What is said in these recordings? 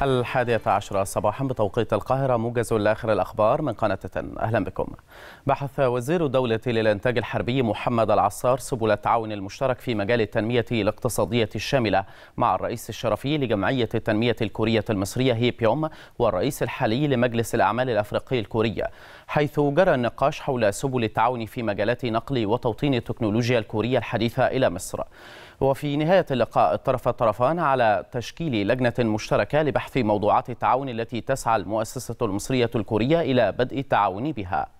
الحادية عشرة صباحا بتوقيت القاهرة موجز لآخر الأخبار من قناة تن أهلا بكم بحث وزير الدولة للإنتاج الحربي محمد العصار سبل التعاون المشترك في مجال التنمية الاقتصادية الشاملة مع الرئيس الشرفي لجمعية التنمية الكورية المصرية هي بيوم والرئيس الحالي لمجلس الأعمال الأفريقي الكوري حيث جرى النقاش حول سبل التعاون في مجالات نقل وتوطين التكنولوجيا الكورية الحديثة إلى مصر وفي نهاية اللقاء اطرف الطرفان على تشكيل لجنة مشتركة لبحث في موضوعات التعاون التي تسعى المؤسسة المصرية الكورية إلى بدء التعاون بها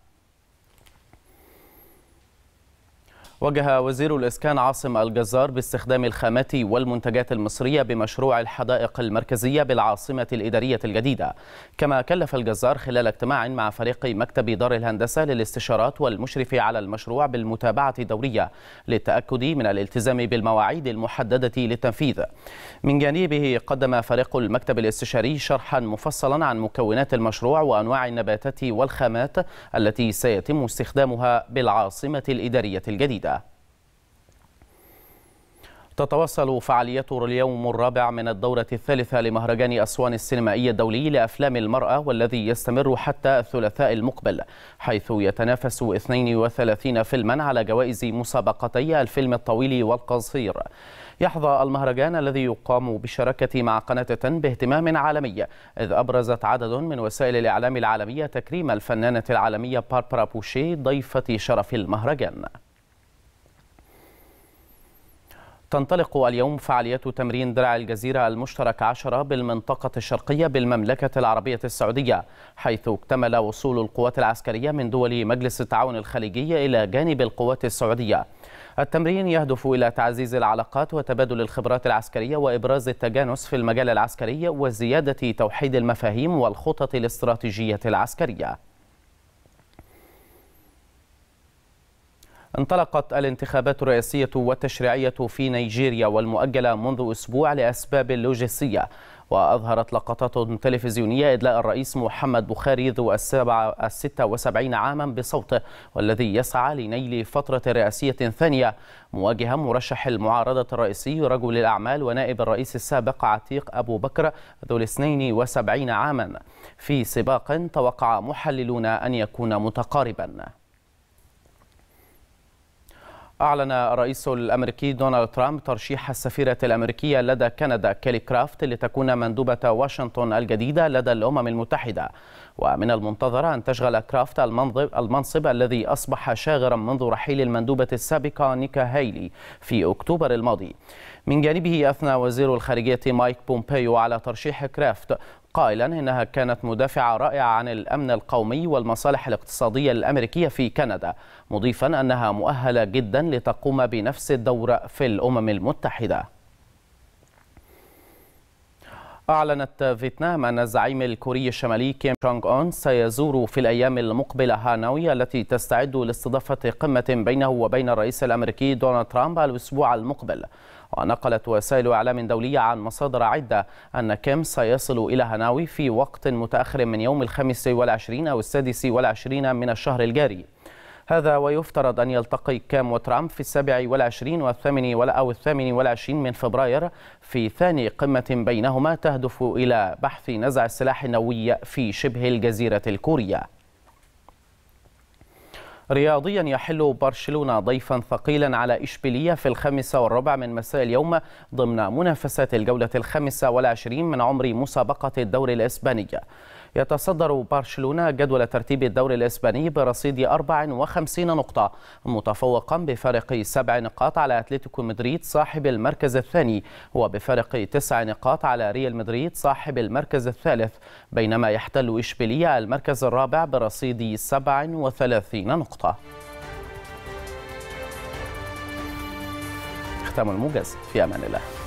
وجه وزير الإسكان عاصم الجزار باستخدام الخامات والمنتجات المصرية بمشروع الحدائق المركزية بالعاصمة الإدارية الجديدة كما كلف الجزار خلال اجتماع مع فريق مكتب دار الهندسة للاستشارات والمشرف على المشروع بالمتابعة الدورية للتأكد من الالتزام بالمواعيد المحددة للتنفيذ من جانبه قدم فريق المكتب الاستشاري شرحا مفصلا عن مكونات المشروع وأنواع النباتات والخامات التي سيتم استخدامها بالعاصمة الإدارية الجديدة تتواصل فعاليته اليوم الرابع من الدورة الثالثة لمهرجان أسوان السينمائي الدولي لأفلام المرأة والذي يستمر حتى الثلاثاء المقبل حيث يتنافس 32 فيلما على جوائز مسابقتي الفيلم الطويل والقصير يحظى المهرجان الذي يقام بشراكة مع قناة تن باهتمام عالمي إذ أبرزت عدد من وسائل الإعلام العالمية تكريم الفنانة العالمية باربرا بوشي ضيفة شرف المهرجان تنطلق اليوم فعاليات تمرين درع الجزيرة المشترك عشرة بالمنطقة الشرقية بالمملكة العربية السعودية حيث اكتمل وصول القوات العسكرية من دول مجلس التعاون الخليجي إلى جانب القوات السعودية التمرين يهدف إلى تعزيز العلاقات وتبادل الخبرات العسكرية وإبراز التجانس في المجال العسكري وزيادة توحيد المفاهيم والخطط الاستراتيجية العسكرية انطلقت الانتخابات الرئاسية والتشريعية في نيجيريا والمؤجلة منذ أسبوع لأسباب لوجستية وأظهرت لقطات تلفزيونية إدلاء الرئيس محمد بخاري ذو الستة وسبعين عاما بصوته والذي يسعى لنيل فترة رئاسية ثانية مواجها مرشح المعارضة الرئيسي رجل الأعمال ونائب الرئيس السابق عتيق أبو بكر ذو الاثنين وسبعين عاما في سباق توقع محللون أن يكون متقارباً أعلن الرئيس الأمريكي دونالد ترامب ترشيح السفيرة الأمريكية لدى كندا كيلي كرافت لتكون مندوبة واشنطن الجديدة لدى الأمم المتحدة ومن المنتظر أن تشغل كرافت المنصب الذي أصبح شاغرا منذ رحيل المندوبة السابقة نيكا هايلي في أكتوبر الماضي من جانبه أثنى وزير الخارجية مايك بومبيو على ترشيح كرافت قائلا إنها كانت مدافعة رائعة عن الأمن القومي والمصالح الاقتصادية الأمريكية في كندا مضيفا أنها مؤهلة جدا لتقوم بنفس الدور في الأمم المتحدة أعلنت فيتنام أن الزعيم الكوري الشمالي كيم شونغ أون سيزور في الأيام المقبلة هانوي التي تستعد لاستضافة قمة بينه وبين الرئيس الأمريكي دونالد ترامب الأسبوع المقبل ونقلت وسائل إعلام دولية عن مصادر عدة أن كيم سيصل إلى هانوي في وقت متأخر من يوم الخامس والعشرين أو السادس والعشرين من الشهر الجاري هذا ويفترض أن يلتقي كام وترامب في السابع والعشرين والثامن أو الثامن والعشرين من فبراير في ثاني قمة بينهما تهدف إلى بحث نزع السلاح النووي في شبه الجزيرة الكورية رياضيا يحل برشلونة ضيفا ثقيلا على إشبيلية في الخامسة والربع من مساء اليوم ضمن منافسات الجولة الخامسة والعشرين من عمر مسابقة الدوري الإسباني يتصدر برشلونة جدول ترتيب الدوري الإسباني برصيد 54 نقطة متفوقا بفارق سبع نقاط على أتلتيكو مدريد صاحب المركز الثاني وبفارق تسع نقاط على ريال مدريد صاحب المركز الثالث بينما يحتل إشبيلية المركز الرابع برصيد 37 نقطة نقطة ختام الموجز في أمان الله